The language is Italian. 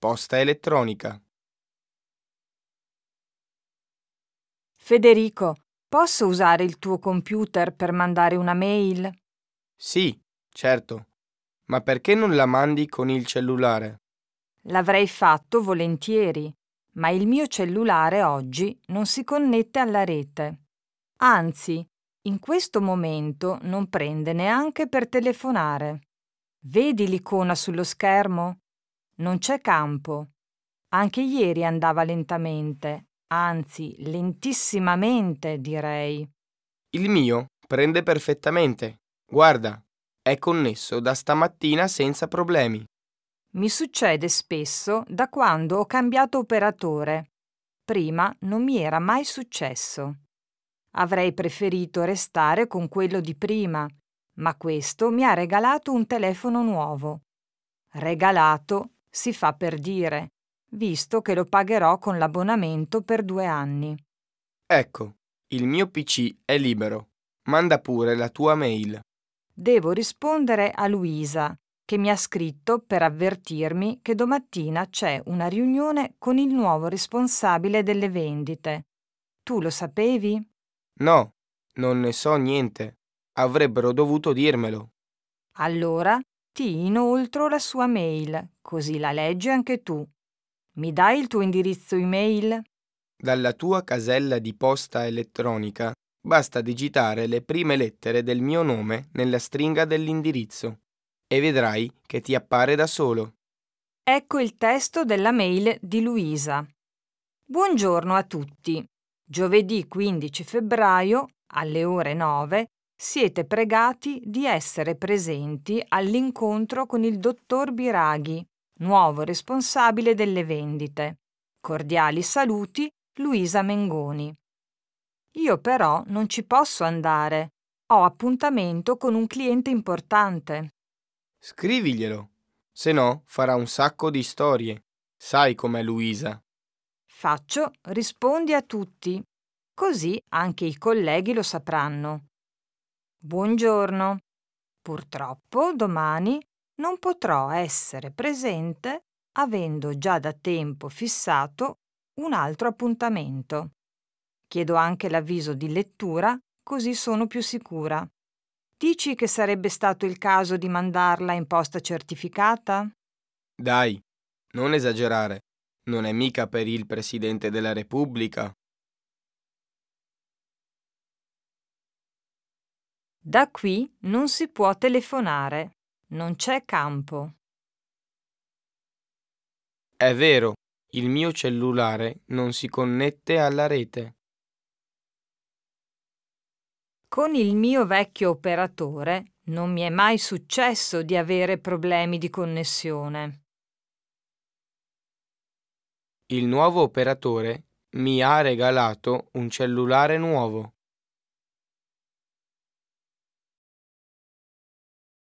Posta elettronica. Federico, posso usare il tuo computer per mandare una mail? Sì, certo. Ma perché non la mandi con il cellulare? L'avrei fatto volentieri, ma il mio cellulare oggi non si connette alla rete. Anzi, in questo momento non prende neanche per telefonare. Vedi l'icona sullo schermo? Non c'è campo. Anche ieri andava lentamente, anzi lentissimamente, direi. Il mio prende perfettamente. Guarda, è connesso da stamattina senza problemi. Mi succede spesso da quando ho cambiato operatore. Prima non mi era mai successo. Avrei preferito restare con quello di prima, ma questo mi ha regalato un telefono nuovo. Regalato si fa per dire, visto che lo pagherò con l'abbonamento per due anni. Ecco, il mio PC è libero. Manda pure la tua mail. Devo rispondere a Luisa, che mi ha scritto per avvertirmi che domattina c'è una riunione con il nuovo responsabile delle vendite. Tu lo sapevi? No, non ne so niente. Avrebbero dovuto dirmelo. Allora ti inoltro la sua mail, così la leggi anche tu. Mi dai il tuo indirizzo email? Dalla tua casella di posta elettronica basta digitare le prime lettere del mio nome nella stringa dell'indirizzo e vedrai che ti appare da solo. Ecco il testo della mail di Luisa. Buongiorno a tutti. Giovedì 15 febbraio, alle ore 9, siete pregati di essere presenti all'incontro con il dottor Biraghi, nuovo responsabile delle vendite. Cordiali saluti, Luisa Mengoni. Io però non ci posso andare. Ho appuntamento con un cliente importante. Scriviglielo, se no farà un sacco di storie. Sai com'è Luisa. Faccio rispondi a tutti. Così anche i colleghi lo sapranno. Buongiorno. Purtroppo domani non potrò essere presente avendo già da tempo fissato un altro appuntamento. Chiedo anche l'avviso di lettura così sono più sicura. Dici che sarebbe stato il caso di mandarla in posta certificata? Dai, non esagerare. Non è mica per il Presidente della Repubblica Da qui non si può telefonare. Non c'è campo. È vero, il mio cellulare non si connette alla rete. Con il mio vecchio operatore non mi è mai successo di avere problemi di connessione. Il nuovo operatore mi ha regalato un cellulare nuovo.